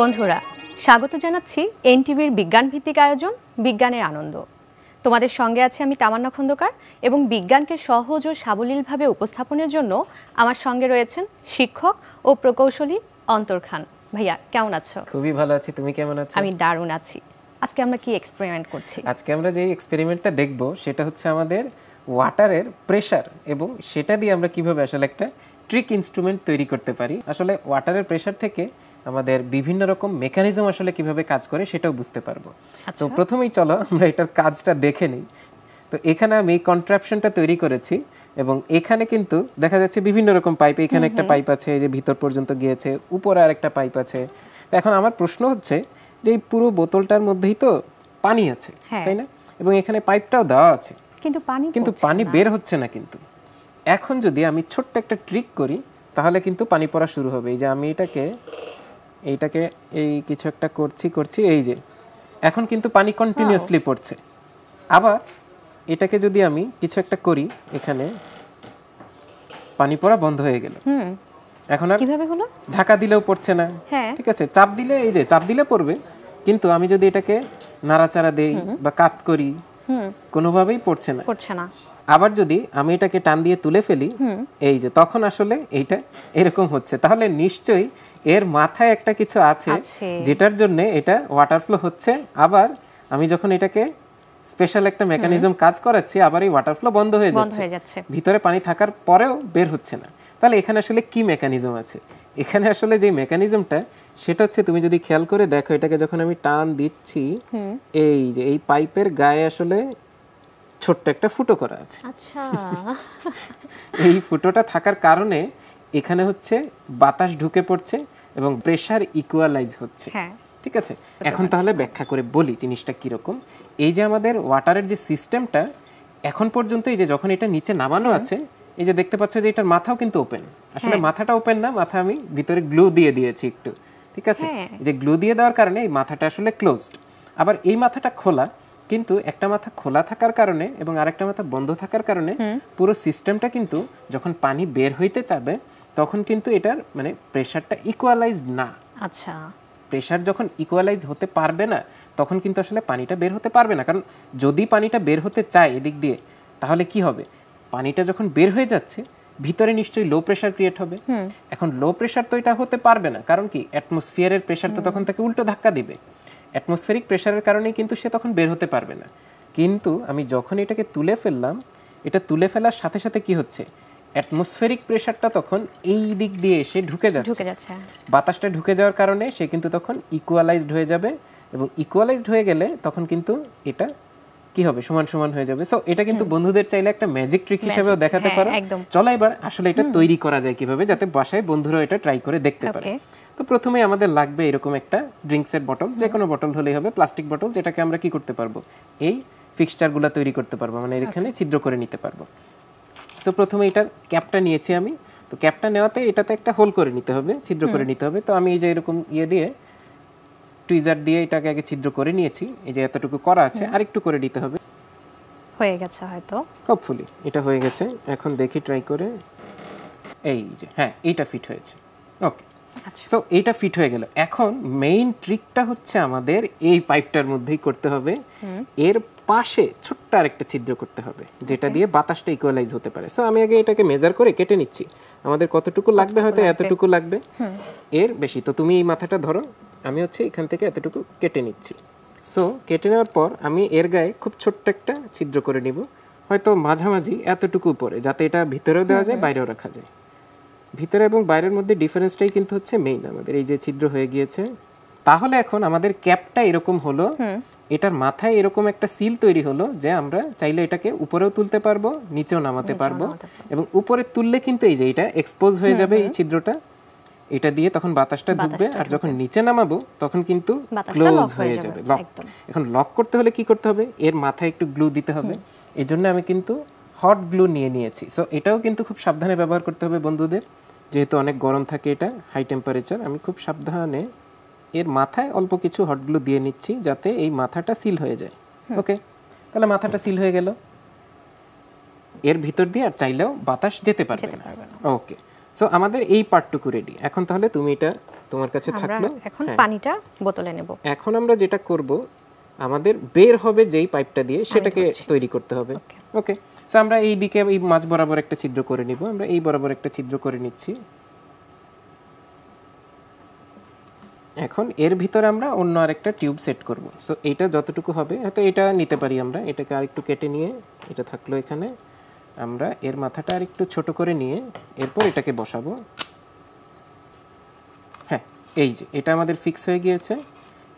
বন্ধুরা স্বাগত জানাচ্ছি এনটিভির বিজ্ঞানভিত্তিক আয়োজন বিজ্ঞানের আনন্দ তোমাদের সঙ্গে আছে আমি তামান্না খন্দকার এবং বিজ্ঞানকে সহজ ও সাবলীলভাবে উপস্থাপনের জন্য আমার সঙ্গে রয়েছেন শিক্ষক ও প্রকৌশলী অন্তর খান ভাইয়া কেমন আছো খুবই ভালো আছি তুমি কেমন আছো আমি দারুণ আছি আজকে আমরা কি এক্সপেরিমেন্ট করছি আজকে আমরা যে এক্সপেরিমেন্টটা দেখব সেটা হচ্ছে আমাদের ওয়াটারের প্রেশার এবং সেটা দিয়ে আমরা কিভাবে আসলে একটা ট্রিক ইনস্ট্রুমেন্ট তৈরি করতে পারি আসলে ওয়াটারের প্রেশার থেকে আমাদের বিভিন্ন রকম মেকানিজম আসলে কিভাবে কাজ করে সেটাও বুঝতে পারবো তো আচ্ছা। প্রথমেই চলো আমরা এটার কাজটা দেখে নিই তো এখানে আমি কন্ট্রাপশনটা তৈরি করেছি এবং এখানে কিন্তু দেখা যাচ্ছে বিভিন্ন রকম পাইপ এখানে একটা পাইপ আছে যে ভিতর পর্যন্ত গিয়েছে উপরে আর একটা পাইপ আছে এখন আমার প্রশ্ন হচ্ছে যে এই পুরো বোতলটার মধ্যেই তো পানি আছে হ্যাঁ। তাই না এবং এখানে পাইপটাও দেওয়া আছে কিন্তু পানি কিন্তু পানি বের হচ্ছে না কিন্তু এখন যদি আমি ছোট্ট একটা ট্রিক করি তাহলে কিন্তু পানি পড়া শুরু হবে এই যে আমি এটাকে এইটাকে এই কিছু একটা করছি করছি এই যে এখন কিন্তু পানি কন্টিনিউসলি পড়ছে আবার এটাকে যদি আমি কিছু একটা করি এখানে পানি পড়া বন্ধ হয়ে গেল এখন আর কিভাবে হলো ঝাঁকা দিলেও পড়ছে না হ্যাঁ। ঠিক আছে চাপ দিলে এই যে চাপ দিলে পড়বে কিন্তু আমি যদি এটাকে নাড়াচাড়া দেই বা কাত করি কোনোভাবেই পড়ছে না পড়ছে না আবার যদি আমি এটাকে টান দিয়ে তুলে ফেলি এই যে তখন আসলে এইটা এরকম হচ্ছে তাহলে নিশ্চয়ই এর মাথায় একটা কিছু আছে যেটার জন্য এটা ওয়াটার ফ্লো হচ্ছে আবার আমি যখন এটাকে স্পেশাল একটা মেকানিজম কাজ করাচ্ছি আবার এই ওয়াটার ফ্লো বন্ধ হয়ে যাচ্ছে ভিতরে পানি থাকার পরেও বের হচ্ছে না তাহলে এখানে আসলে কি মেকানিজম আছে এখানে আসলে যে মেকানিজমটা সেটা হচ্ছে তুমি যদি খেয়াল করে দেখো এটাকে যখন আমি টান দিচ্ছি এই যে এই পাইপের গায়ে আসলে ছোট্ট একটা ফুটো করা আছে আচ্ছা। এই ফুটোটা থাকার কারণে এখানে হচ্ছে বাতাস ঢুকে পড়ছে এবং প্রেশার ইকুয়ালাইজ হচ্ছে হ্যাঁ। ঠিক আছে এখন তাহলে ব্যাখ্যা করে বলি জিনিসটা কীরকম এই যে আমাদের ওয়াটারের যে সিস্টেমটা এখন পর্যন্ত এই যে যখন এটা নিচে নামানো আছে এই যে দেখতে পাচ্ছ যে এটার মাথাও কিন্তু ওপেন আসলে হ্যাঁ। মাথাটা ওপেন না মাথা আমি ভিতরে গ্লু দিয়ে দিয়েছি একটু ঠিক আছে হ্যাঁ। যে গ্লু দিয়ে দেওয়ার কারণে এই মাথাটা আসলে ক্লোজড আবার এই মাথাটা খোলা কিন্তু একটা মাথা খোলা থাকার কারণে এবং আরেকটা মাথা বন্ধ থাকার কারণে পুরো সিস্টেমটা কিন্তু যখন পানি বের হইতে চাবে তখন কিন্তু এটার মানে প্রেশারটা ইকুয়ালাইজ না আচ্ছা প্রেশার যখন ইকুয়ালাইজ হতে পারবে না তখন কিন্তু আসলে পানিটা বের হতে পারবে না কারণ যদি পানিটা বের হতে চায় এদিক দিয়ে তাহলে কি হবে পানিটা যখন বের হয়ে যাচ্ছে ভিতরে নিশ্চয়ই লো প্রেশার ক্রিয়েট হবে এখন লো প্রেশার তো এটা হতে পারবে না কারণ কি অ্যাটমসফিয়ারের প্রেশার তো তখন তাকে উল্টো ধাক্কা দিবে অ্যাটমসফিয়ারিক প্রেশারের কারণেই কিন্তু সে তখন বের হতে পারবে না কিন্তু আমি যখন এটাকে তুলে ফেললাম এটা তুলে ফেলার সাথে সাথে কি হচ্ছে অ্যাটমসফেরিক প্রেশারটা তখন এই দিক দিয়ে এসে ঢুকে যাচ্ছে ঢুকে যাচ্ছে হ্যাঁ। বাতাসটা ঢুকে যাওয়ার কারণে সে কিন্তু তখন ইকুয়ালাইজড হয়ে যাবে এবং ইকুয়ালাইজড হয়ে গেলে তখন কিন্তু এটা কি হবে সমান সমান হয়ে যাবে সো এটা কিন্তু বন্ধুদের চাইলে একটা ম্যাজিক ট্রিক হিসেবেও দেখাতে হ্যাঁ, পারো চলো এবার আসলে এটা তৈরি করা যায় কিভাবে যাতে বাসায় বন্ধুরা এটা ট্রাই করে দেখতে পারে তো প্রথমে আমাদের লাগবে এরকম একটা ড্রিঙ্কসের বটল যে কোনো বটল হলেই হবে প্লাস্টিক বটল যেটাকে আমরা কি করতে পারবো এই ফিক্সচারগুলো তৈরি করতে পারবো মানে এখানে ছিদ্র করে নিতে পারবো সো প্রথমে এটার ক্যাপটা নিয়েছি আমি তো ক্যাপটা নেওয়াতে এটাতে একটা হোল করে নিতে হবে ছিদ্র করে নিতে হবে তো আমি এই যে এরকম ইয়ে দিয়ে টুইজার দিয়ে এটাকে আগে ছিদ্র করে নিয়েছি এই যে এতটুকু করা আছে আর একটু করে নিতে হবে হয়ে গেছে হয়তো হোপফুলি এটা হয়ে গেছে এখন দেখি ট্রাই করে এই যে হ্যাঁ এইটা ফিট হয়েছে ওকে সো এইটা ফিট হয়ে গেল এখন মেইন ট্রিকটা হচ্ছে আমাদের এই পাইপটার মধ্যেই করতে হবে এর পাশে ছোট্ট আরেকটা ছিদ্র করতে হবে যেটা দিয়ে বাতাসটা ইকুয়ালাইজ হতে পারে সো আমি আগে এটাকে মেজার করে কেটে নিচ্ছি আমাদের কতটুকু লাগবে হয়তো এতটুকু লাগবে এর বেশি তো তুমি এই মাথাটা ধরো আমি হচ্ছে এখান থেকে এতটুকু কেটে নিচ্ছি সো কেটে নেওয়ার পর আমি এর গায়ে খুব ছোট্ট একটা ছিদ্র করে নিব হয়তো মাঝামাঝি এতটুকু উপরে যাতে এটা ভিতরেও দেওয়া যায় বাইরেও রাখা যায় ভিতরে এবং বাইরের মধ্যে ডিফারেন্সটাই কিন্তু হচ্ছে মেইন আমাদের এই যে ছিদ্র হয়ে গিয়েছে তাহলে এখন আমাদের ক্যাপটা এরকম হলো এটার মাথায় এরকম একটা সিল তৈরি হলো যে আমরা চাইলে এটাকে উপরেও তুলতে পারবো নিচেও নামাতে পারবো এবং উপরে তুললে কিন্তু এই যে এটা এক্সপোজ হয়ে যাবে এই ছিদ্রটা এটা দিয়ে তখন বাতাসটা ঢুকবে আর যখন নিচে নামাবো তখন কিন্তু ক্লোজ হয়ে যাবে লক এখন লক করতে হলে কি করতে হবে এর মাথায় একটু গ্লু দিতে হবে এই জন্য আমি কিন্তু হট গ্লু নিয়ে নিয়েছি সো এটাও কিন্তু খুব সাবধানে ব্যবহার করতে হবে বন্ধুদের যেহেতু অনেক গরম থাকে এটা হাই টেম্পারেচার আমি খুব সাবধানে এর মাথায় অল্প কিছু হটগুলো দিয়ে নিচ্ছি যাতে এই মাথাটা সিল হয়ে যায় ওকে তাহলে মাথাটা সিল হয়ে গেল এর ভিতর দিয়ে আর চাইলেও বাতাস যেতে পারবে না ওকে সো আমাদের এই পার্টটুকু রেডি এখন তাহলে তুমি এটা তোমার কাছে থাকলো এখন হ্যাঁ। পানিটা বোতলে নেব এখন আমরা যেটা করব আমাদের বের হবে যেই পাইপটা দিয়ে সেটাকে তৈরি করতে হবে ওকে সো আমরা এই দিকে এই মাছ বরাবর একটা ছিদ্র করে নিব আমরা এই বরাবর একটা ছিদ্র করে নিচ্ছি এখন এর ভিতরে আমরা অন্য আরেকটা টিউব সেট করব সো এটা যতটুকু হবে হয়তো এটা নিতে পারি আমরা এটাকে আরেকটু কেটে নিয়ে এটা থাকলো এখানে আমরা এর মাথাটা আর একটু ছোট করে নিয়ে এরপর এটাকে বসাবো হ্যাঁ এই যে এটা আমাদের ফিক্স হয়ে গিয়েছে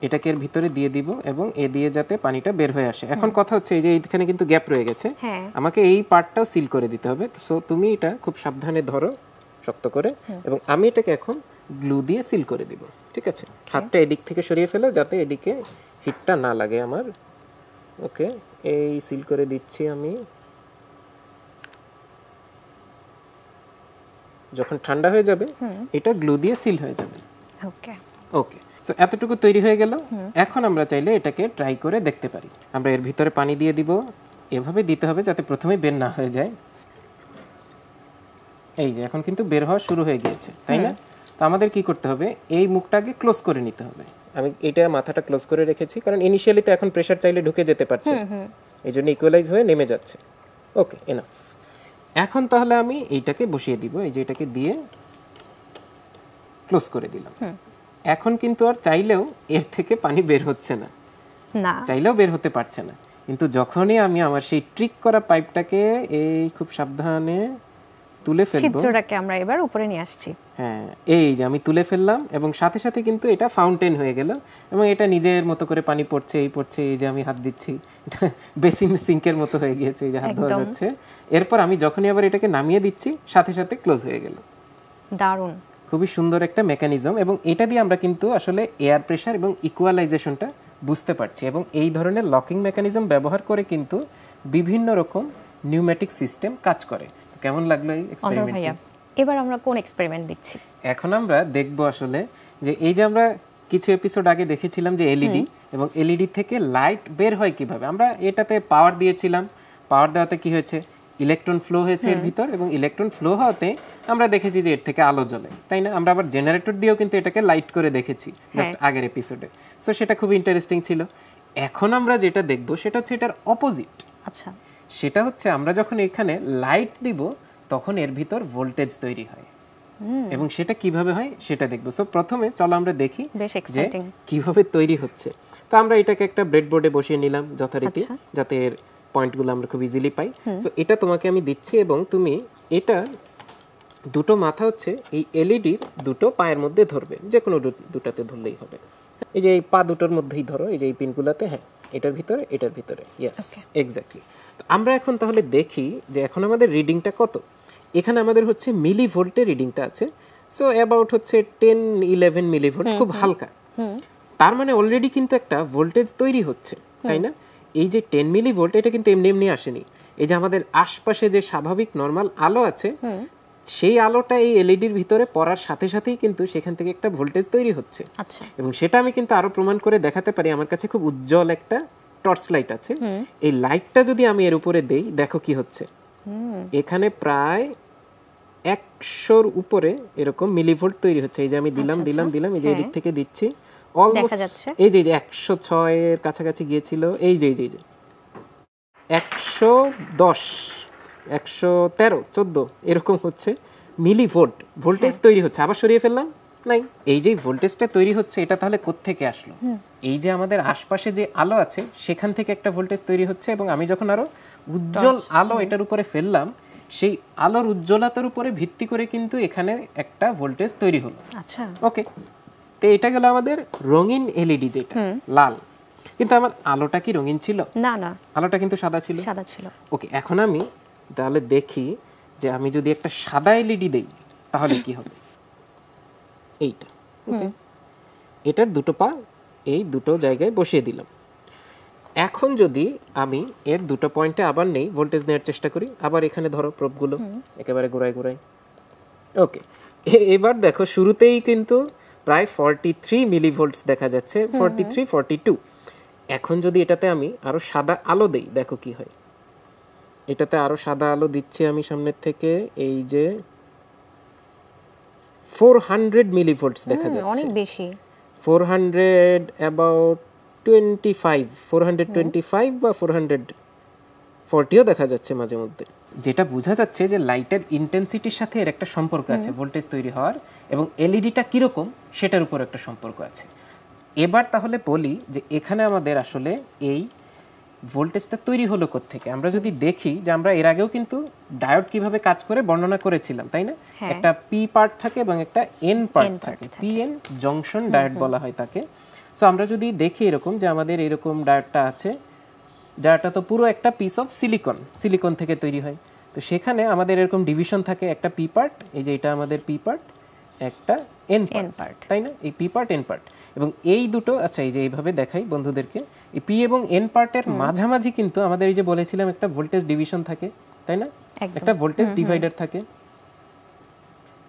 এটাকে এর ভিতরে দিয়ে দিব এবং এ দিয়ে যাতে পানিটা বের হয়ে আসে এখন কথা হচ্ছে এই যে এইখানে কিন্তু গ্যাপ রয়ে গেছে হ্যাঁ। আমাকে এই পার্টটাও সিল করে দিতে হবে সো তুমি এটা খুব সাবধানে ধরো শক্ত করে এবং আমি এটাকে এখন গ্লু দিয়ে সিল করে দিব ঠিক আছে হাতটা এদিক থেকে সরিয়ে ফেলো যাতে এদিকে হিটটা না লাগে আমার ওকে এই সিল করে দিচ্ছি আমি যখন ঠান্ডা হয়ে যাবে এটা গ্লু দিয়ে সিল হয়ে যাবে ওকে ওকে সো এতটুকু তৈরি হয়ে গেল এখন আমরা চাইলে এটাকে ট্রাই করে দেখতে পারি আমরা এর ভিতরে পানি দিয়ে দিব এভাবে দিতে হবে যাতে প্রথমে বের না হয়ে যায় এই যে এখন কিন্তু বের হওয়া শুরু হয়ে গিয়েছে তাই না তো আমাদের কি করতে হবে এই মুখটাকে ক্লোজ করে নিতে হবে আমি এটা মাথাটা ক্লোজ করে রেখেছি কারণ ইনিশিয়ালি তো এখন প্রেশার চাইলে ঢুকে যেতে পারছে এই জন্য ইকুয়ালাইজ হয়ে নেমে যাচ্ছে ওকে এনাফ এখন তাহলে আমি এইটাকে বসিয়ে দিব এই যে এটাকে দিয়ে ক্লোজ করে দিলাম এখন কিন্তু আর চাইলেও এর থেকে পানি বের হচ্ছে না না চাইলেও বের হতে পারছে না কিন্তু যখনই আমি আমার সেই ট্রিক করা পাইপটাকে এই খুব সাবধানে তুলে ফেলব ছিদ্রটাকে আমরা এবার উপরে নিয়ে আসছি হ্যাঁ এই যে আমি তুলে ফেললাম এবং সাথে সাথে কিন্তু এটা ফাউন্টেন হয়ে গেল এবং এটা নিজের মতো করে পানি পড়ছে এই পড়ছে এই যে আমি হাত দিচ্ছি বেসিন সিঙ্কের মতো হয়ে গিয়েছে এই যে হাত ধোয়া যাচ্ছে এরপর আমি যখনই আবার এটাকে নামিয়ে দিচ্ছি সাথে সাথে ক্লোজ হয়ে গেল দারুণ খুবই সুন্দর একটা মেকানিজম এবং এটা দিয়ে আমরা কিন্তু আসলে এয়ার প্রেশার এবং ইকুয়ালাইজেশনটা বুঝতে পারছি এবং এই ধরনের লকিং মেকানিজম ব্যবহার করে কিন্তু বিভিন্ন রকম নিউম্যাটিক সিস্টেম কাজ করে কেমন লাগলো এই এক্সপেরিমেন্ট ভাইয়া এবার আমরা কোন এক্সপেরিমেন্ট দেখছি এখন আমরা দেখব আসলে যে এই যে আমরা কিছু এপিসোড আগে দেখেছিলাম যে এলইডি e এবং এলইডি e থেকে লাইট বের হয় কিভাবে আমরা এটাতে পাওয়ার দিয়েছিলাম পাওয়ার দেওয়াতে কি হয়েছে ইলেকট্রন ফ্লো হয়েছে এর ভিতর এবং ইলেকট্রন ফ্লো হতে আমরা দেখেছি যে এর থেকে আলো জ্বলে তাই না আমরা আবার জেনারেটর দিয়েও কিন্তু এটাকে লাইট করে দেখেছি জাস্ট হ্যাঁ। আগের এপিসোডে সো সেটা খুব ইন্টারেস্টিং ছিল এখন আমরা যেটা দেখব সেটা হচ্ছে এটার অপোজিট আচ্ছা সেটা হচ্ছে আমরা যখন এখানে লাইট দিব তখন এর ভিতর ভোল্টেজ তৈরি হয় এবং সেটা কিভাবে হয় সেটা দেখবো সো প্রথমে চলো আমরা দেখি যে কিভাবে তৈরি হচ্ছে তো আমরা এটাকে একটা ব্রেডবোর্ডে বসিয়ে নিলাম যথারীতি আচ্ছা। যাতে এর পয়েন্টগুলো আমরা খুব ইজিলি পাই সো এটা তোমাকে আমি দিচ্ছি এবং তুমি এটা দুটো মাথা হচ্ছে এই এলইডির দুটো পায়ের মধ্যে ধরবে যে কোনো দুটাতে ধরলেই হবে এই যে এই পা দুটোর মধ্যেই ধরো এই যে এই পিনগুলোতে হ্যাঁ এটার ভিতরে এটার ভিতরে ইয়েস এক্স্যাক্টলি আমরা এখন তাহলে দেখি যে এখন আমাদের রিডিংটা কত এখানে আমাদের হচ্ছে মিলি ভোল্টে রিডিংটা আছে সো অ্যাবাউট হচ্ছে টেন ইলেভেন মিলি ভোল্ট খুব হালকা তার মানে অলরেডি কিন্তু একটা ভোল্টেজ তৈরি হচ্ছে তাই না এই যে টেন মিলি ভোল্ট এটা কিন্তু এমনি এমনি আসেনি এই যে আমাদের আশপাশে যে স্বাভাবিক নর্মাল আলো আছে সেই আলোটা এই এলইডির e ভিতরে পড়ার সাথে সাথেই কিন্তু সেখান থেকে একটা ভোল্টেজ তৈরি হচ্ছে আচ্ছা। এবং সেটা আমি কিন্তু আরো প্রমাণ করে দেখাতে পারি আমার কাছে খুব উজ্জ্বল একটা টর্চ লাইট আছে এই লাইটটা যদি আমি এর উপরে দেই দেখো কি হচ্ছে এখানে প্রায় একশোর উপরে এরকম মিলিভোল্ট তৈরি হচ্ছে এই যে আমি দিলাম আচ্ছা, আচ্ছা। দিলাম দিলাম এই যে এদিক হ্যাঁ। থেকে দিচ্ছি অলমোস্ট এই যে একশো ছয়ের কাছাকাছি গিয়েছিল এই যে এই যে একশো দশ একশো তেরো চোদ্দো এরকম হচ্ছে মিলি ভোল্টেজ হ্যাঁ। তৈরি হচ্ছে আবার সরিয়ে ফেললাম নাই এই যে ভোল্টেজটা তৈরি হচ্ছে এটা তাহলে থেকে আসলো এই যে আমাদের আশপাশে যে আলো আছে সেখান থেকে একটা ভোল্টেজ তৈরি হচ্ছে এবং আমি যখন আরো উজ্জ্বল আলো এটার উপরে ফেললাম সেই আলোর উজ্জ্বলতার উপরে ভিত্তি করে কিন্তু এখানে একটা ভোল্টেজ তৈরি হলো আচ্ছা ওকে তো এটা গেল আমাদের রঙিন এলইডি যেটা লাল কিন্তু আমার আলোটা কি রঙিন ছিল না না আলোটা কিন্তু সাদা ছিল সাদা ছিল ওকে এখন আমি তাহলে দেখি যে আমি যদি একটা সাদা এলইডি দেই তাহলে কি হবে এইটা ওকে এটার দুটো পা এই দুটো জায়গায় বসিয়ে দিলাম এখন যদি আমি এর দুটো পয়েন্টে আবার নেই ভোল্টেজ নেওয়ার চেষ্টা করি আবার এখানে ধরো প্রোপগুলো একেবারে ঘোরায় ঘোরায় ওকে এবার দেখো শুরুতেই কিন্তু প্রায় ফর্টি থ্রি মিলিভোল্টস দেখা যাচ্ছে ফর্টি থ্রি ফর্টি টু এখন যদি এটাতে আমি আরও সাদা আলো দেই দেখো কি হয় এটাতে আরও সাদা আলো দিচ্ছি আমি সামনের থেকে এই যে 400 মিলিভোল্টস দেখা যাচ্ছে অনেক বেশি ফোর হান্ড্রেড অ্যাবাউট টোয়েন্টি বা দেখা যাচ্ছে মাঝে মধ্যে যেটা বোঝা যাচ্ছে যে লাইটের ইন্টেনসিটির সাথে এর একটা সম্পর্ক আছে ভোল্টেজ তৈরি হওয়ার এবং এলইডিটা e কিরকম সেটার উপর একটা সম্পর্ক আছে এবার তাহলে বলি যে এখানে আমাদের আসলে এই ভোল্টেজটা তৈরি হলো থেকে আমরা যদি দেখি যে আমরা এর আগেও কিন্তু ডায়োড কিভাবে কাজ করে বর্ণনা করেছিলাম তাই না হ্যাঁ। একটা পি পার্ট থাকে এবং একটা এন পার্ট থাকে পি এন জংশন ডায়োড বলা হয় তাকে সো আমরা যদি দেখি এরকম যে আমাদের এরকম ডায়োডটা আছে ডায়োডটা তো পুরো একটা পিস অফ সিলিকন সিলিকন থেকে তৈরি হয় তো সেখানে আমাদের এরকম ডিভিশন থাকে একটা পি পার্ট এই যে এটা আমাদের পি পার্ট একটা এন পার্ট তাই না এই পি পার্ট এন পার্ট এবং এই দুটো আচ্ছা এই যে এইভাবে দেখাই বন্ধুদেরকে এই পি এবং এন পার্টের মাঝামাঝি কিন্তু আমাদের এই যে বলেছিলাম একটা ভোল্টেজ ডিভিশন থাকে তাই না একটা ভোল্টেজ ডিভাইডার থাকে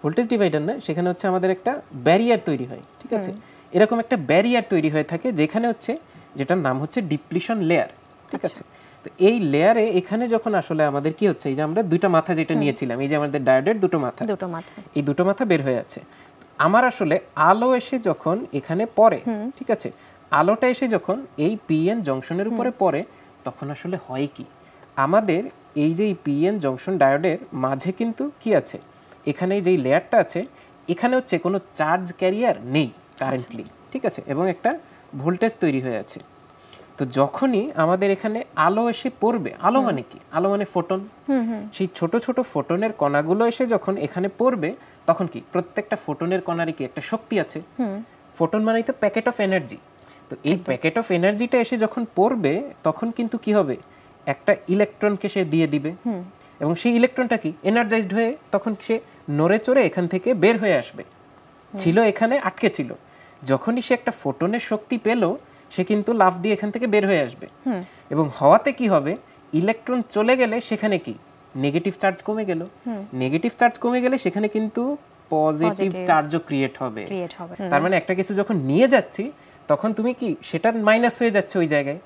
ভোল্টেজ ডিভাইডার না সেখানে হচ্ছে আমাদের একটা ব্যারিয়ার তৈরি হয় ঠিক আছে এরকম একটা ব্যারিয়ার তৈরি হয়ে থাকে যেখানে হচ্ছে যেটার নাম হচ্ছে ডিপ্লিশন লেয়ার ঠিক আচ্ছা। আছে তো এই লেয়ারে এখানে যখন আসলে আমাদের কি হচ্ছে এই যে আমরা দুটো মাথা যেটা নিয়েছিলাম এই যে আমাদের ডায়োডের দুটো মাথা দুটো মাথা এই দুটো মাথা বের হয়ে আছে আমার আসলে আলো এসে যখন এখানে পড়ে ঠিক আছে আলোটা এসে যখন এই পিএন জংশনের উপরে পড়ে তখন আসলে হয় কি আমাদের এই যে পিএন জংশন ডায়োডের মাঝে কিন্তু কি আছে এখানে যেই লেয়ারটা আছে এখানে হচ্ছে কোনো চার্জ ক্যারিয়ার নেই কারেন্টলি আচ্ছা। ঠিক আছে এবং একটা ভোল্টেজ তৈরি হয়ে আছে তো যখনই আমাদের এখানে আলো এসে পড়বে আলো মানে কি আলো মানে ফোটন সেই ছোট ছোট ফোটনের কণাগুলো এসে যখন এখানে পড়বে তখন কি প্রত্যেকটা ফোটনের কণারে কি একটা শক্তি আছে ফোটন মানেই তো প্যাকেট অফ এনার্জি তো এই প্যাকেট অফ এনার্জিটা এসে যখন পড়বে তখন কিন্তু কি হবে একটা ইলেকট্রনকে সে দিয়ে দিবে এবং সেই ইলেকট্রনটা কি এনার্জাইজড হয়ে তখন সে নড়ে চড়ে এখান থেকে বের হয়ে আসবে ছিল এখানে আটকে ছিল যখনই সে একটা ফোটনের শক্তি পেল সে কিন্তু লাভ দিয়ে এখান থেকে বের হয়ে আসবে এবং হওয়াতে কি হবে ইলেকট্রন চলে গেলে সেখানে কি নেগেটিভ চার্জ কমে গেল নেগেটিভ চার্জ কমে গেলে সেখানে কিন্তু পজিটিভ চার্জও ক্রিয়েট হবে তার মানে একটা কিছু যখন নিয়ে যাচ্ছি তখন তুমি কি সেটা মাইনাস হয়ে যাচ্ছে ওই জায়গায়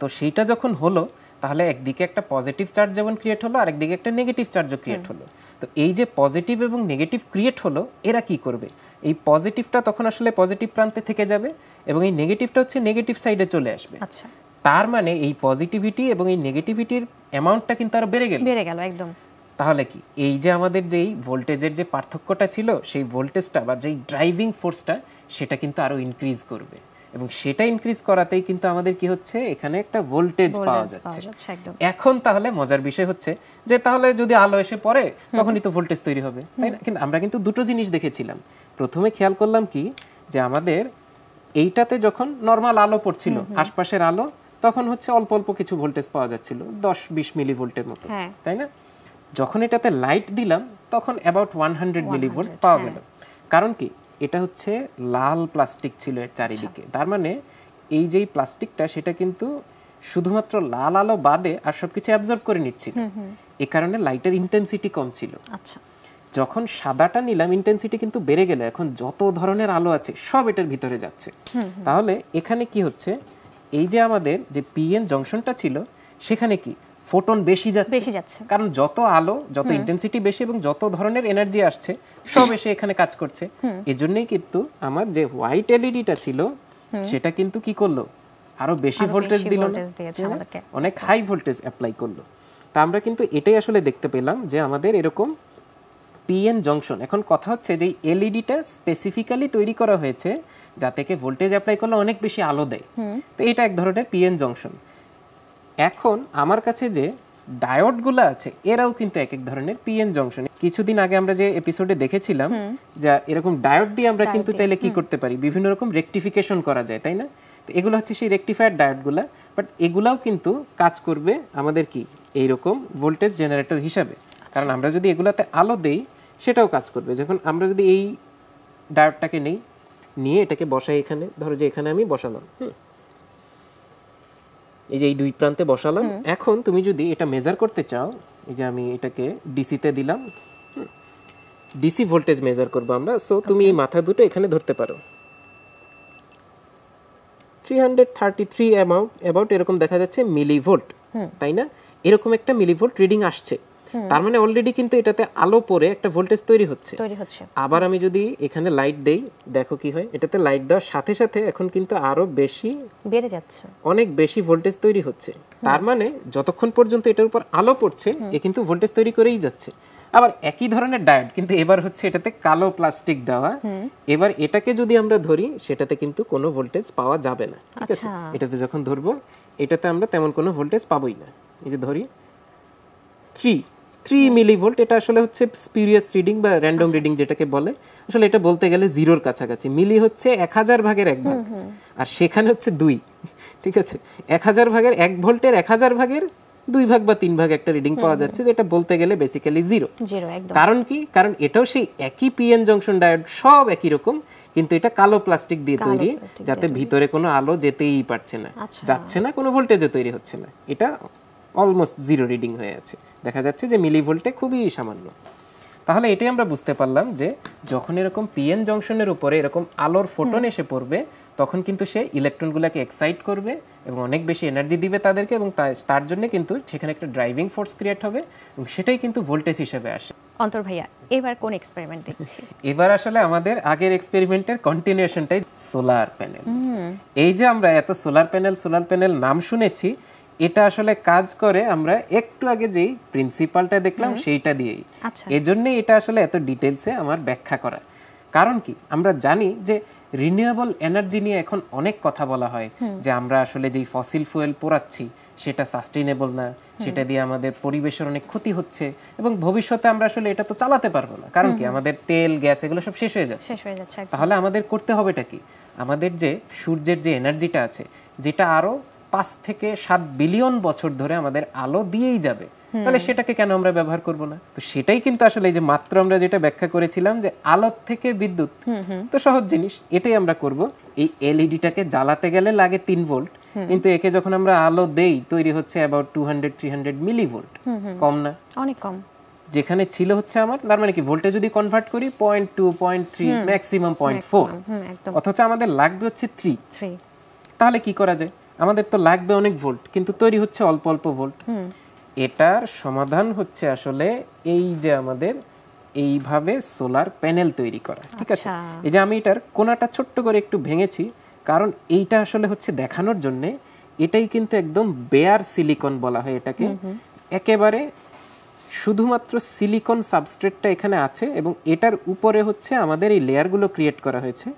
তো সেইটা যখন হলো তাহলে একদিকে একটা পজিটিভ চার্জ যেমন ক্রিয়েট হলো আর একদিকে একটা নেগেটিভ চার্জও ক্রিয়েট হলো তো এই যে পজিটিভ এবং নেগেটিভ ক্রিয়েট হলো এরা কি করবে এই পজিটিভটা তখন আসলে পজিটিভ প্রান্তে থেকে যাবে এবং এই নেগেটিভটা হচ্ছে নেগেটিভ সাইডে চলে আসবে আচ্ছা। তার মানে এই পজিটিভিটি এবং এই নেগেটিভিটির অ্যামাউন্টটা কিন্তু আরো বেড়ে গেল বেড়ে গেল একদম তাহলে কি এই যে আমাদের যেই ভোল্টেজের যে পার্থক্যটা ছিল সেই ভোল্টেজটা বা যেই ড্রাইভিং ফোর্সটা সেটা কিন্তু আরো ইনক্রিজ করবে এবং সেটা ইনক্রিজ করাতেই কিন্তু আমাদের কি হচ্ছে এখানে একটা ভোল্টেজ পাওয়া যাচ্ছে এখন তাহলে মজার বিষয় হচ্ছে যে তাহলে যদি আলো এসে পড়ে তখনই তো ভোল্টেজ তৈরি হবে তাই না কিন্তু আমরা কিন্তু দুটো জিনিস দেখেছিলাম প্রথমে খেয়াল করলাম কি যে আমাদের এইটাতে যখন নর্মাল আলো পড়ছিল আশপাশের আলো তখন হচ্ছে অল্প অল্প কিছু ভোল্টেজ পাওয়া যাচ্ছিল দশ বিশ মিলি ভোল্টের মতো হ্যাঁ। তাই না যখন এটাতে লাইট দিলাম তখন about one hundred milli volt পাওয়া হ্যাঁ। গেল কারণ কি এটা হচ্ছে লাল প্লাস্টিক ছিল এর আচ্ছা। চারিদিকে তার মানে এই যেই প্লাস্টিকটা সেটা কিন্তু শুধুমাত্র লাল আলো বাদে আর সবকিছু অ্যাবজর্ব করে নিচ্ছিল এ কারণে লাইটের ইন্টেন্সিটি কম ছিল আচ্ছা। যখন সাদাটা নিলাম ইন্টেন্সিটি কিন্তু বেড়ে গেল এখন যত ধরনের আলো আছে সব এটার ভিতরে যাচ্ছে তাহলে এখানে কি হচ্ছে এই যে আমাদের যে পিএন জংশনটা ছিল সেখানে কি ফোটন বেশি যাচ্ছে বেশি যাচ্ছে কারণ যত আলো যত ইন্টেন্সিটি বেশি এবং যত ধরনের এনার্জি আসছে সব এসে এখানে কাজ করছে এজন্যই কিন্তু আমার যে হোয়াইট এলইডিটা ছিল সেটা কিন্তু কি করলো আরো বেশি ভোল্টেজ দিল হ্যাঁ? অনেক হাই ভোল্টেজ অ্যাপ্লাই করলো তা আমরা কিন্তু এটাই আসলে দেখতে পেলাম যে আমাদের এরকম পিএন জংশন এখন কথা হচ্ছে যে এলইডিটা স্পেসিফিক্যালি তৈরি করা হয়েছে যা থেকে ভোল্টেজ অ্যাপ্লাই করলে অনেক বেশি আলো দেয় তো এটা এক ধরনের পিএন জংশন এখন আমার কাছে যে ডায়োডগুলো আছে এরাও কিন্তু এক এক ধরনের পিএন জংশন কিছুদিন আগে আমরা যে এপিসোডে দেখেছিলাম যা এরকম ডায়োড দিয়ে আমরা কিন্তু চাইলে কি করতে পারি বিভিন্ন রকম রেকটিফিকেশন করা যায় তাই না তো এগুলো হচ্ছে সেই রেকটিফায়ার ডায়োডগুলা বাট এগুলাও কিন্তু কাজ করবে আমাদের কি এইরকম ভোল্টেজ জেনারেটর হিসাবে আচ্ছা। কারণ আমরা যদি এগুলাতে আলো দেই সেটাও কাজ করবে যখন আমরা যদি এই ডায়োডটাকে নেই নিয়ে এটাকে বসাই এখানে ধরো যে এখানে আমি বসালাম এই যে এই দুই প্রান্তে বসালাম এখন তুমি যদি এটা মেজার করতে চাও এই যে আমি এটাকে ডিসিতে দিলাম ডিসি ভোল্টেজ মেজার করব আমরা সো তুমি এই মাথা দুটো এখানে ধরতে পারো 333 অ্যামাউন্ট অ্যাবাউট এরকম দেখা যাচ্ছে মিলিভোল্ট তাই না এরকম একটা মিলিভোল্ট রিডিং আসছে তার মানে অলরেডি কিন্তু এটাতে আলো পরে একটা ভোল্টেজ তৈরি হচ্ছে আবার আমি যদি এখানে লাইট দেই দেখো কি হয় এটাতে লাইট দেওয়ার সাথে সাথে এখন কিন্তু আরো বেশি বেড়ে যাচ্ছে অনেক বেশি ভোল্টেজ তৈরি হচ্ছে তার মানে যতক্ষণ পর্যন্ত এটার উপর আলো পড়ছে এ কিন্তু ভোল্টেজ তৈরি করেই যাচ্ছে আবার একই ধরনের ডায়েট কিন্তু এবার হচ্ছে এটাতে কালো প্লাস্টিক দেওয়া এবার এটাকে যদি আমরা ধরি সেটাতে কিন্তু কোনো ভোল্টেজ পাওয়া যাবে না ঠিক আছে আচ্ছা। এটাতে যখন ধরবো এটাতে আমরা তেমন কোনো ভোল্টেজ পাবোই না এই যে ধরি থ্রি থ্রি মিলিভোল্ট এটা আসলে হচ্ছে স্পিরিয়াস রিডিং বা র্যান্ডম আচ্ছা, আচ্ছা। রিডিং যেটাকে বলে আসলে এটা বলতে গেলে জিরোর কাছাকাছি মিলি হচ্ছে এক হাজার ভাগের এক ভাগ আর সেখানে হচ্ছে দুই ঠিক আছে এক হাজার ভাগের এক ভোল্টের এক হাজার ভাগের দুই ভাগ বা তিন ভাগ একটা রিডিং পাওয়া যাচ্ছে যেটা বলতে গেলে বেসিক্যালি জিরো কারণ কি কারণ এটাও সেই একই পিএন জংশন ডায়োড সব একই রকম কিন্তু এটা কালো প্লাস্টিক দিয়ে তৈরি যাতে ভিতরে কোনো আলো যেতেই পারছে না আচ্ছা। যাচ্ছে না কোনো ভোল্টেজও তৈরি হচ্ছে না এটা অলমোস্ট জিরো রিডিং হয়ে আছে দেখা যাচ্ছে যে মিলিভোল্টে খুবই সামান্য তাহলে এটাই আমরা বুঝতে পারলাম যে যখন এরকম পিএন জংশনের উপরে এরকম আলোর ফোটন এসে পড়বে তখন কিন্তু সে ইলেকট্রনগুলোকে এক্সাইট করবে এবং অনেক বেশি এনার্জি দিবে তাদেরকে এবং তার জন্য কিন্তু সেখানে একটা ড্রাইভিং ফোর্স ক্রিয়েট হবে এবং সেটাই কিন্তু ভোল্টেজ হিসেবে আসে অন্তর ভাইয়া এবার কোন এক্সপেরিমেন্ট দেখছি এবার আসলে আমাদের আগের এক্সপেরিমেন্টের কন্টিনিউশনটাই সোলার প্যানেল এই যে আমরা এত সোলার প্যানেল সোলার প্যানেল নাম শুনেছি এটা আসলে কাজ করে আমরা একটু আগে যেই প্রিন্সিপালটা দেখলাম সেইটা দিয়েই আচ্ছা। এজন্যই এটা আসলে এত ডিটেলসে আমার ব্যাখ্যা করা কারণ কি আমরা জানি যে রিনিউয়েবল এনার্জি নিয়ে এখন অনেক কথা বলা হয় যে আমরা আসলে যেই ফসিল ফুয়েল পোড়াচ্ছি সেটা সাস্টেনেবল না সেটা দিয়ে আমাদের পরিবেশের অনেক ক্ষতি হচ্ছে এবং ভবিষ্যতে আমরা আসলে এটা তো চালাতে পারবো না কারণ কি আমাদের তেল গ্যাস এগুলো সব শেষ হয়ে যাচ্ছে তাহলে আমাদের করতে হবেটা কি আমাদের যে সূর্যের যে এনার্জিটা আছে যেটা আরও পাঁচ থেকে সাত বিলিয়ন বছর ধরে আমাদের আলো দিয়েই যাবে তাহলে সেটাকে কেন আমরা ব্যবহার করব না তো সেটাই কিন্তু আসলে এই যে মাত্র আমরা যেটা ব্যাখ্যা করেছিলাম যে আলোর থেকে বিদ্যুৎ তো সহজ জিনিস এটাই আমরা করব এই এলইডিটাকে জ্বালাতে গেলে লাগে তিন ভোল্ট কিন্তু একে যখন আমরা আলো দেই তৈরি হচ্ছে about two hundred three hundred milli volt কম না অনেক কম যেখানে ছিল হচ্ছে আমার তার মানে কি ভোল্টেজ যদি কনভার্ট করি point two point three maximum point four অথচ আমাদের লাগবে হচ্ছে থ্রি তাহলে কি করা যায় আমাদের তো লাগবে অনেক ভোল্ট কিন্তু তৈরি হচ্ছে অল্প অল্প ভোল্ট এটার সমাধান হচ্ছে আসলে এই যে আমাদের এইভাবে সোলার প্যানেল তৈরি করা ঠিক আছে আচ্ছা। এই যে আমি এটার কোনাটা ছোট্ট করে একটু ভেঙেছি কারণ এইটা আসলে হচ্ছে দেখানোর জন্যে এটাই কিন্তু একদম বেয়ার সিলিকন বলা হয় এটাকে একেবারে শুধুমাত্র সিলিকন সাবস্ট্রেটটা এখানে আছে এবং এটার উপরে হচ্ছে আমাদের এই লেয়ারগুলো ক্রিয়েট করা হয়েছে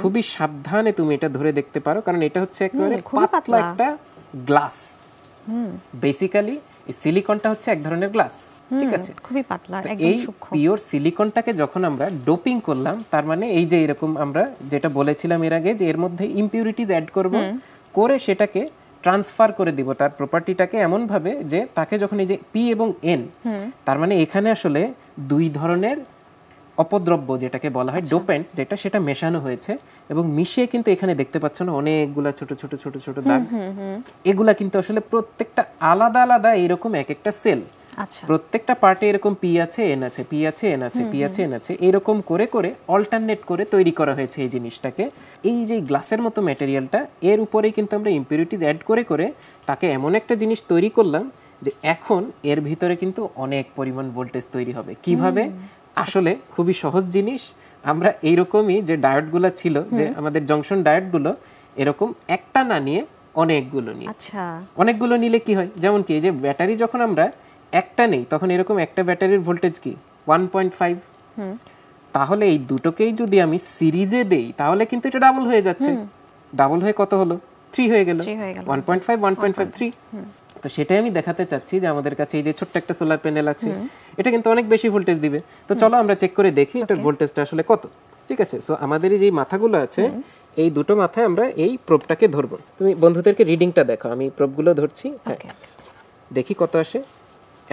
খুবই সাবধানে তুমি এটা ধরে দেখতে পারো কারণ এটা হচ্ছে একেবারে পাতলা একটা গ্লাস বেসিক্যালি এই সিলিকনটা হচ্ছে এক ধরনের গ্লাস ঠিক আছে খুবই পাতলা এই পিওর সিলিকনটাকে যখন আমরা ডোপিং করলাম তার মানে এই যে এরকম আমরা যেটা বলেছিলাম এর আগে যে এর মধ্যে ইমপিউরিটিজ অ্যাড করব করে সেটাকে ট্রান্সফার করে দিব তার প্রপার্টিটাকে এমন ভাবে যে তাকে যখন এই যে পি এবং এন তার মানে এখানে আসলে দুই ধরনের অপদ্রব্য যেটাকে বলা হয় আচ্ছা। ডোপেন্ট যেটা সেটা মেশানো হয়েছে এবং মিশিয়ে কিন্তু এখানে দেখতে পাচ্ছ না অনেকগুলা ছোট ছোট ছোট ছোট দাগ এগুলা কিন্তু আসলে প্রত্যেকটা আলাদা আলাদা এরকম এক একটা সেল আচ্ছা। প্রত্যেকটা পার্টে এরকম পি আছে এন আছে পি আছে এন আছে পি আছে এন আছে এরকম করে করে অল্টারনেট করে তৈরি করা হয়েছে এই জিনিসটাকে এই যে গ্লাসের মতো ম্যাটেরিয়ালটা এর উপরে কিন্তু আমরা ইম্পিউরিটিস অ্যাড করে করে তাকে এমন একটা জিনিস তৈরি করলাম যে এখন এর ভিতরে কিন্তু অনেক পরিমাণ ভোল্টেজ তৈরি হবে কিভাবে আসলে খুবই সহজ জিনিস আমরা এইরকমই যে ডায়েটগুলো ছিল যে আমাদের জংশন ডায়েটগুলো এরকম একটা না নিয়ে অনেকগুলো নিয়ে আচ্ছা অনেকগুলো নিলে কি হয় যেমন কি যে ব্যাটারি যখন আমরা একটা নেই তখন এরকম একটা ব্যাটারির ভোল্টেজ কি ওয়ান পয়েন্ট ফাইভ তাহলে এই দুটোকেই যদি আমি সিরিজে দেই তাহলে কিন্তু এটা ডাবল হয়ে যাচ্ছে ডাবল হয়ে কত হলো থ্রি হয়ে গেল one point five one point five three তো সেটাই আমি দেখাতে চাচ্ছি যে আমাদের কাছে এই যে ছোট্ট একটা সোলার প্যানেল আছে এটা কিন্তু অনেক বেশি ভোল্টেজ দিবে তো চলো আমরা চেক করে দেখি এটার ভোল্টেজটা আসলে কত ঠিক আছে সো আমাদের যে মাথাগুলো আছে এই দুটো মাথায় আমরা এই প্রোপটাকে ধরবো তুমি বন্ধুদেরকে রিডিংটা দেখো আমি প্রোপগুলো ধরছি হ্যাঁ দেখি কত আসে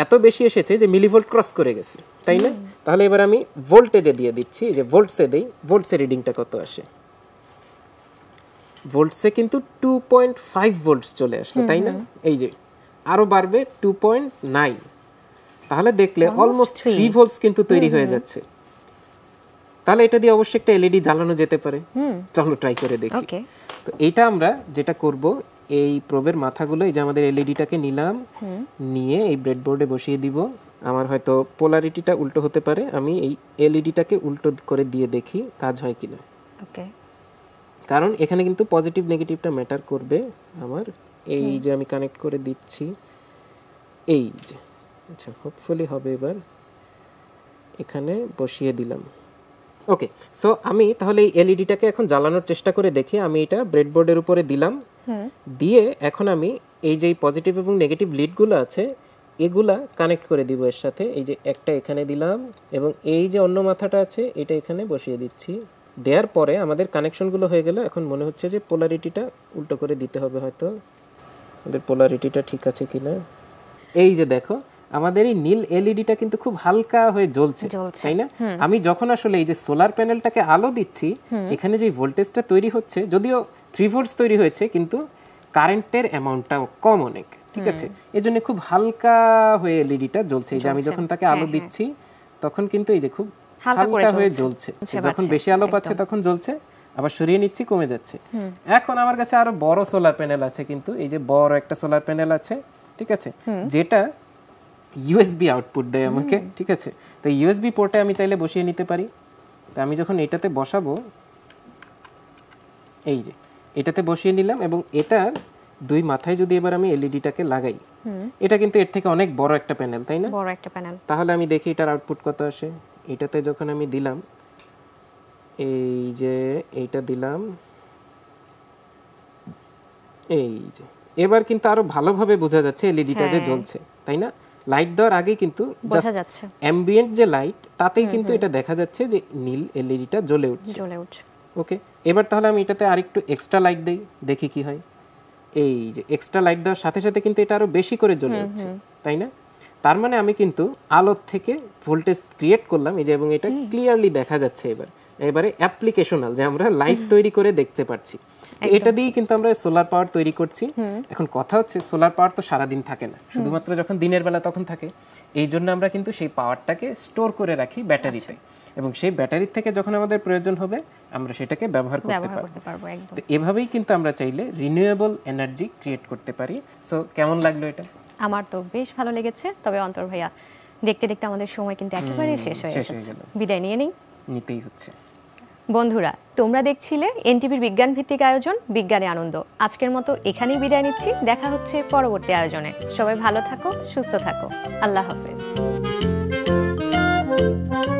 এত বেশি এসেছে যে মিলিভোল্ট ক্রস করে গেছে তাই না তাহলে এবার আমি ভোল্টেজে দিয়ে দিচ্ছি যে ভোল্টসে দেই ভোল্টসে রিডিংটা কত আসে ভোল্টসে কিন্তু টু পয়েন্ট ফাইভ ভোল্টস চলে আসলো তাই না এই যে আরও বাড়বে টু পয়েন্ট নাইন তাহলে দেখলে অলমোস্ট থ্রি ভোল্টস কিন্তু তৈরি হয়ে যাচ্ছে তাহলে এটা দিয়ে অবশ্যই একটা এলইডি e জ্বালানো যেতে পারে চলো ট্রাই করে দেখি তো এটা আমরা যেটা করব এই প্রবের মাথাগুলো এই যে আমাদের এলইডিটাকে e নিলাম নিয়ে এই ব্রেডবোর্ডে বসিয়ে দিব আমার হয়তো পোলারিটিটা উল্টো হতে পারে আমি এই এলইডিটাকে e উল্টো করে দিয়ে দেখি কাজ হয় কিনা ওকে কারণ এখানে কিন্তু পজিটিভ নেগেটিভটা ম্যাটার করবে আমার এই যে আমি কানেক্ট করে দিচ্ছি এই যে আচ্ছা হোপফুলি হবে এবার এখানে বসিয়ে দিলাম ওকে সো আমি তাহলে এই এলইডিটাকে e এখন জ্বালানোর চেষ্টা করে দেখি আমি এটা ব্রেডবোর্ডের উপরে দিলাম দিয়ে এখন আমি এই যে পজিটিভ এবং নেগেটিভ লিডগুলো আছে এগুলা কানেক্ট করে দিব এর সাথে এই যে একটা এখানে দিলাম এবং এই যে অন্য মাথাটা আছে এটা এখানে বসিয়ে দিচ্ছি দেওয়ার পরে আমাদের কানেকশনগুলো হয়ে গেল এখন মনে হচ্ছে যে পোলারিটিটা উল্টো করে দিতে হবে হয়তো ওদের পোলারিটিটা ঠিক আছে কিনা এই যে দেখো আমাদের এই নীল এলইডিটা e কিন্তু খুব হালকা হয়ে জ্বলছে তাই না আমি যখন আসলে এই যে সোলার প্যানেলটাকে আলো দিচ্ছি এখানে যে ভোল্টেজটা তৈরি হচ্ছে যদিও থ্রি ভোল্টস তৈরি হয়েছে কিন্তু কারেন্টের অ্যামাউন্টটা কম অনেক ঠিক আছে জন্য খুব হালকা হয়ে এলইডিটা e জ্বলছে এই যে আমি যখন তাকে আলো হ্যাঁ, হ্যাঁ। দিচ্ছি তখন কিন্তু এই যে খুব হালকা হয়ে জ্বলছে যখন বেশি আলো পাচ্ছে তখন জ্বলছে আবার সরিয়ে নিচ্ছি কমে যাচ্ছে এখন আমার কাছে আরো বড় সোলার প্যানেল আছে কিন্তু এই যে বড় একটা সোলার প্যানেল আছে ঠিক আছে যেটা ইউএসবি আউটপুট দেয় আমাকে ঠিক আছে তো ইউএসবি পোর্টে আমি চাইলে বসিয়ে নিতে পারি তো আমি যখন এটাতে বসাবো এই যে এটাতে বসিয়ে নিলাম এবং এটার দুই মাথায় যদি এবার আমি এলইডিটাকে e লাগাই এটা কিন্তু এর থেকে অনেক বড় একটা প্যানেল তাই না বড় একটা প্যানেল তাহলে আমি দেখি এটার আউটপুট কত আসে এটাতে যখন আমি দিলাম এই যে এইটা দিলাম এই যে এবার কিন্তু আরো ভালোভাবে বোঝা যাচ্ছে এলইডিটা যে হ্যাঁ। জ্বলছে তাই না লাইট দেওয়ার আগে কিন্তু বোঝা যাচ্ছে অ্যাম্বিয়েন্ট যে লাইট তাতেই কিন্তু এটা দেখা যাচ্ছে যে নীল এলইডিটা জ্বলে উঠছে জ্বলে উঠছে ওকে এবার তাহলে আমি এটাতে আরেকটু এক্সট্রা লাইট দেই দেখি কি হয় এই যে এক্সট্রা লাইট দেওয়ার সাথে সাথে কিন্তু এটা আরো বেশি করে জ্বলে উঠছে তাই না তার মানে আমি কিন্তু আলোর থেকে ভোল্টেজ ক্রিয়েট করলাম এই যে এবং এটা ক্লিয়ারলি দেখা যাচ্ছে এবার এবারে অ্যাপ্লিকেশনাল যে আমরা লাইট তৈরি করে দেখতে পাচ্ছি এটা দিয়েই কিন্তু আমরা সোলার পাওয়ার তৈরি করছি এখন কথা হচ্ছে সোলার পাওয়ার তো সারাদিন থাকে না শুধুমাত্র যখন দিনের বেলা তখন থাকে এই জন্য আমরা কিন্তু সেই পাওয়ারটাকে স্টোর করে রাখি ব্যাটারিতে আচ্ছা। এবং সেই ব্যাটারি থেকে যখন আমাদের প্রয়োজন হবে আমরা সেটাকে ব্যবহার করতে পারবো তো এভাবেই কিন্তু আমরা চাইলে রিনিউয়েবল এনার্জি ক্রিয়েট করতে পারি সো কেমন লাগলো এটা আমার তো বেশ ভালো লেগেছে তবে অন্তর ভাইয়া দেখতে দেখতে আমাদের সময় কিন্তু একেবারে শেষ হয়ে গেল বিদায় নিয়ে নেই নিতেই হচ্ছে বন্ধুরা তোমরা দেখছিলে এনটিভির বিজ্ঞান ভিত্তিক আয়োজন বিজ্ঞানে আনন্দ আজকের মতো এখানেই বিদায় নিচ্ছি দেখা হচ্ছে পরবর্তী আয়োজনে সবাই ভালো থাকো সুস্থ থাকো আল্লাহ হাফেজ